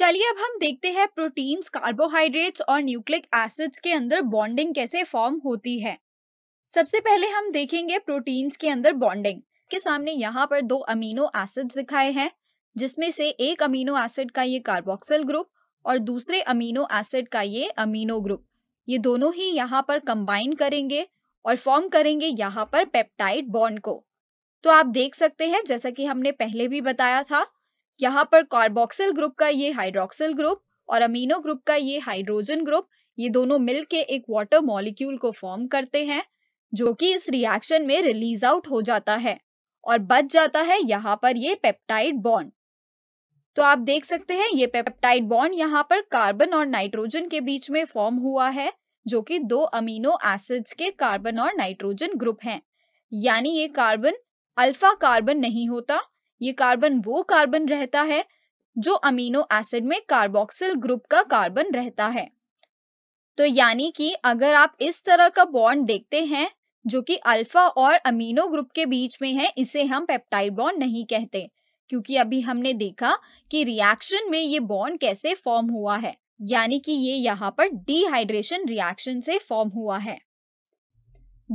चलिए अब हम देखते हैं प्रोटीन्स कार्बोहाइड्रेट्स और न्यूक्लिक एसिड्स के अंदर बॉन्डिंग कैसे फॉर्म होती है सबसे पहले हम देखेंगे प्रोटीन्स के अंदर बॉन्डिंग के सामने यहाँ पर दो अमीनो एसिड्स दिखाए हैं जिसमें से एक अमीनो एसिड का ये कार्बोक्सिल ग्रुप और दूसरे अमीनो एसिड का ये अमीनो ग्रुप ये दोनों ही यहाँ पर कंबाइन करेंगे और फॉर्म करेंगे यहाँ पर पेप्टाइड बॉन्ड को तो आप देख सकते हैं जैसा कि हमने पहले भी बताया था यहाँ पर कार्बोक्सिल ग्रुप का ये हाइड्रोक्सिल ग्रुप और अमीनो ग्रुप का ये हाइड्रोजन ग्रुप ये दोनों मिलके एक वाटर मॉलिक्यूल को फॉर्म करते हैं जो कि इस रिएक्शन में रिलीज आउट हो जाता है और बच जाता है यहाँ पर ये पेप्टाइड बॉन्ड तो आप देख सकते हैं ये पेप्टाइड बॉन्ड यहाँ पर कार्बन और नाइट्रोजन के बीच में फॉर्म हुआ है जो कि दो अमीनो एसिड्स के कार्बन और नाइट्रोजन ग्रुप हैं यानी ये कार्बन अल्फा कार्बन नहीं होता ये कार्बन वो कार्बन रहता है जो अमीनो एसिड में कार्बोक्सिल ग्रुप का कार्बन रहता है तो यानी कि अगर आप इस तरह का बॉन्ड देखते हैं जो कि अल्फा और अमीनो ग्रुप के बीच में है इसे हम पेप्टाइड बॉन्ड नहीं कहते क्योंकि अभी हमने देखा कि रिएक्शन में ये बॉन्ड कैसे फॉर्म हुआ है यानी कि ये यहाँ पर डिहाइड्रेशन रिएक्शन से फॉर्म हुआ है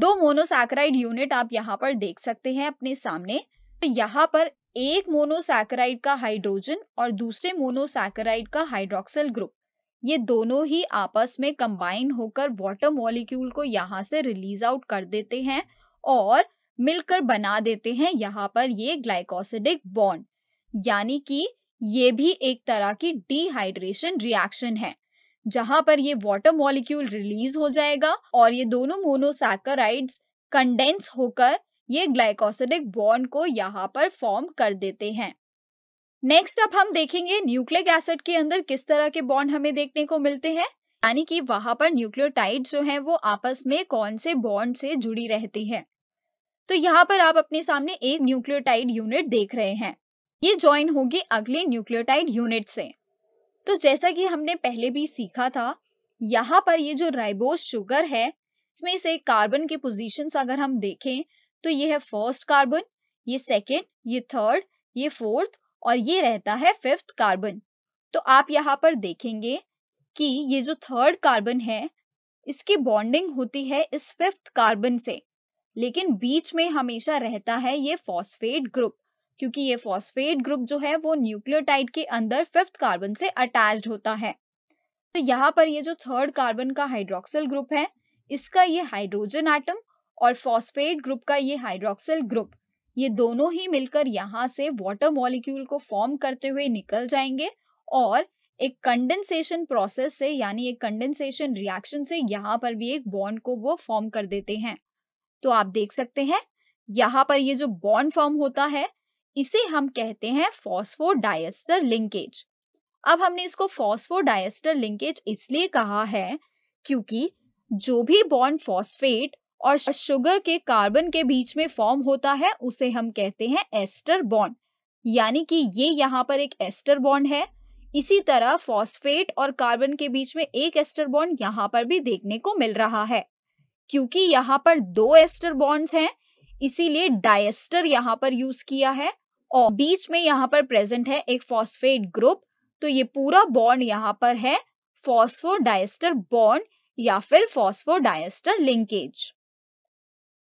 दो मोनोसैक्राइड यूनिट आप यहाँ पर देख सकते हैं अपने सामने तो यहाँ पर एक मोनोसैकराइड का हाइड्रोजन और दूसरे मोनोसैकराइड का हाइड्रोक्सिल ग्रुप ये दोनों ही आपस में कंबाइन होकर वाटर मॉलिक्यूल को यहाँ से रिलीज आउट कर देते हैं और मिलकर बना देते हैं यहाँ पर ये ग्लाइकोसिडिक बॉन्ड यानी कि ये भी एक तरह की डिहाइड्रेशन रिएक्शन है जहां पर ये वाटर मॉलिक्यूल रिलीज हो जाएगा और ये दोनों मोनोसैकराइड्स कंडेंस होकर ये ग्लाइकोसिडिक बॉन्ड को यहाँ पर फॉर्म कर देते हैं नेक्स्ट अब हम देखेंगे न्यूक्लिक एसिड के अंदर किस तरह के बॉन्ड हमें देखने को मिलते हैं यानी कि वहां पर न्यूक्लियोटाइड जो है वो आपस में कौन से बॉन्ड से जुड़ी रहती है तो यहाँ पर आप अपने सामने एक न्यूक्लियोटाइड यूनिट देख रहे हैं ये ज्वाइन होगी अगले न्यूक्लियोटाइड यूनिट से तो जैसा कि हमने पहले भी सीखा था यहाँ पर ये जो राइबोस शुगर है इसमें से कार्बन के पोजीशंस अगर हम देखें तो ये है फर्स्ट कार्बन ये सेकेंड ये थर्ड ये फोर्थ और ये रहता है फिफ्थ कार्बन तो आप यहाँ पर देखेंगे कि ये जो थर्ड कार्बन है इसकी बॉन्डिंग होती है इस फिफ्थ कार्बन से लेकिन बीच में हमेशा रहता है ये फॉस्फेट ग्रुप क्योंकि ये फॉस्फेट ग्रुप जो है वो न्यूक्लियोटाइड के अंदर फिफ्थ कार्बन से अटैच्ड होता है तो यहाँ पर ये जो थर्ड कार्बन का हाइड्रोक्सल ग्रुप है इसका ये हाइड्रोजन आइटम और फॉस्फेट ग्रुप का ये हाइड्रोक्सिल ग्रुप ये दोनों ही मिलकर यहाँ से वाटर मॉलिक्यूल को फॉर्म करते हुए निकल जाएंगे और एक कंडेंसेशन प्रोसेस से यानी एक कंडेंसेशन रिएक्शन से यहाँ पर भी एक बॉन्ड को वो फॉर्म कर देते हैं तो आप देख सकते हैं यहाँ पर ये जो बॉन्ड फॉर्म होता है इसे हम कहते हैं फॉस्फोडायस्टर लिंकेज अब हमने इसको फॉस्फोडायस्टर लिंकेज इसलिए कहा है क्योंकि जो भी बॉन्ड फॉस्फेट और शुगर के कार्बन के बीच में फॉर्म होता है उसे हम कहते हैं एस्टर बॉन्ड यानी कि ये यहाँ पर एक एस्टर बॉन्ड है इसी तरह फॉस्फेट और कार्बन के बीच में एक एस्टर बॉन्ड यहाँ पर भी देखने को मिल रहा है क्योंकि यहाँ पर दो एस्टर बॉन्ड्स हैं इसीलिए डायस्टर यहाँ पर यूज किया है और बीच में यहाँ पर प्रेजेंट है एक फॉस्फेट ग्रुप तो ये पूरा बॉन्ड यहाँ पर है फॉस्फोडाइस्टर बॉन्ड या फिर फॉस्फोडाइस्टर लिंकेज